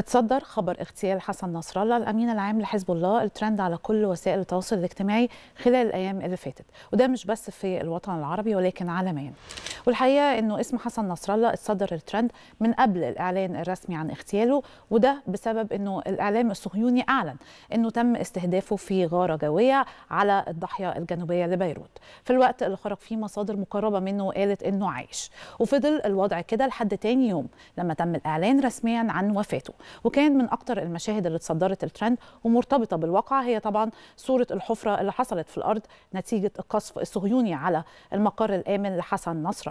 اتصدر خبر اغتيال حسن نصر الله الامين العام لحزب الله الترند على كل وسائل التواصل الاجتماعي خلال الايام اللي فاتت وده مش بس في الوطن العربي ولكن عالميا والحقيقه انه اسم حسن نصر الله اتصدر الترند من قبل الاعلان الرسمي عن اغتياله وده بسبب انه الاعلام الصهيوني اعلن انه تم استهدافه في غاره جويه على الضاحيه الجنوبيه لبيروت في الوقت اللي خرج فيه مصادر مقربه منه قالت انه عايش وفضل الوضع كده لحد تاني يوم لما تم الاعلان رسميا عن وفاته وكان من اكتر المشاهد اللي اتصدرت الترند ومرتبطه بالواقع هي طبعا صوره الحفره اللي حصلت في الارض نتيجه القصف الصهيوني على المقر الامن لحسن نصر الله